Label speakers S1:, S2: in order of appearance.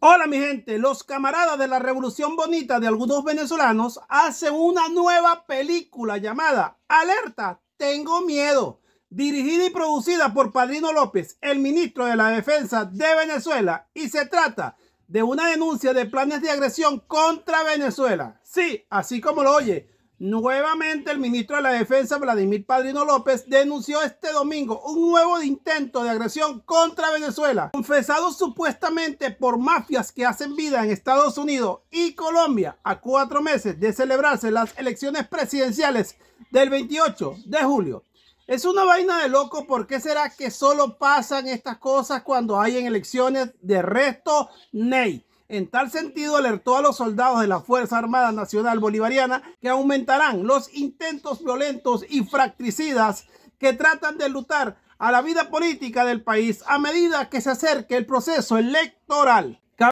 S1: Hola mi gente, los camaradas de la Revolución Bonita de algunos venezolanos hacen una nueva película llamada Alerta, tengo miedo, dirigida y producida por Padrino López, el ministro de la Defensa de Venezuela, y se trata de una denuncia de planes de agresión contra Venezuela. Sí, así como lo oye, Nuevamente el ministro de la Defensa, Vladimir Padrino López, denunció este domingo un nuevo intento de agresión contra Venezuela, confesado supuestamente por mafias que hacen vida en Estados Unidos y Colombia a cuatro meses de celebrarse las elecciones presidenciales del 28 de julio. Es una vaina de loco, ¿por qué será que solo pasan estas cosas cuando hay en elecciones de resto, Ney? En tal sentido, alertó a los soldados de la Fuerza Armada Nacional Bolivariana que aumentarán los intentos violentos y fratricidas que tratan de lutar a la vida política del país a medida que se acerque el proceso electoral.